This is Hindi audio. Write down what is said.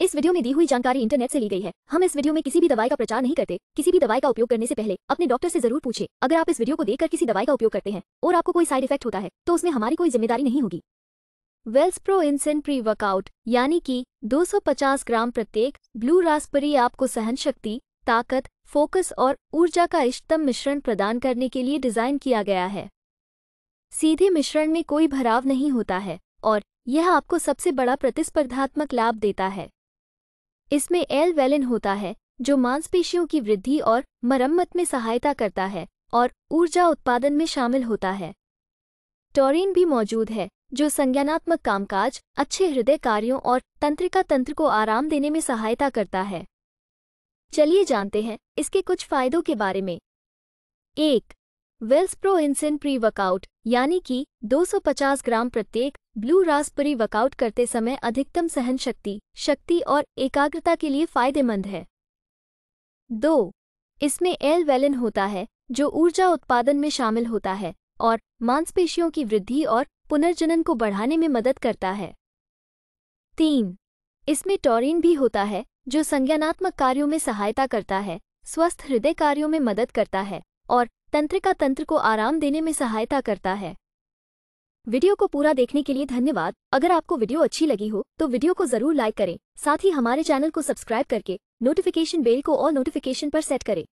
इस वीडियो में दी हुई जानकारी इंटरनेट से ली गई है हम इस वीडियो में किसी भी दवाई का प्रचार नहीं करते किसी भी दवाई का उपयोग करने से पहले अपने डॉक्टर से जरूर पूछे अगर आप इस वीडियो को देखकर किसी दवाई का उपयोग करते हैं और आपको कोई साइड इफेक्ट होता है तो उसमें हमारी कोई जिम्मेदारी नहीं होगी वेल्स प्रो इंसेंट प्री वर्कआउट यानी कि 250 ग्राम प्रत्येक ब्लू रास्परी आपको सहन शक्ति ताकत फोकस और ऊर्जा का इष्टतम मिश्रण प्रदान करने के लिए डिजाइन किया गया है सीधे मिश्रण में कोई भराव नहीं होता है और यह आपको सबसे बड़ा प्रतिस्पर्धात्मक लाभ देता है इसमें एल वेलिन होता है जो मांसपेशियों की वृद्धि और मरम्मत में सहायता करता है और ऊर्जा उत्पादन में शामिल होता है टॉरिन भी मौजूद है जो संज्ञानात्मक कामकाज अच्छे हृदय कार्यों और तंत्रिका तंत्र को आराम देने में सहायता करता है चलिए जानते हैं इसके कुछ फायदों के बारे में एक वेल्स प्रो इंसेन प्री वर्कआउट यानी कि 250 ग्राम प्रत्येक ब्लू प्री वर्कआउट करते समय अधिकतम सहन शक्ति शक्ति और एकाग्रता के लिए फायदेमंद है दो इसमें एल वेलिन होता है जो ऊर्जा उत्पादन में शामिल होता है और मांसपेशियों की वृद्धि और पुनर्जनन को बढ़ाने में मदद करता है तीन इसमें टॉरिन भी होता है जो संज्ञानात्मक कार्यों में सहायता करता है स्वस्थ हृदय कार्यों में मदद करता है और तंत्रिका तंत्र को आराम देने में सहायता करता है वीडियो को पूरा देखने के लिए धन्यवाद अगर आपको वीडियो अच्छी लगी हो तो वीडियो को जरूर लाइक करें साथ ही हमारे चैनल को सब्सक्राइब करके नोटिफिकेशन बेल को और नोटिफिकेशन पर सेट करें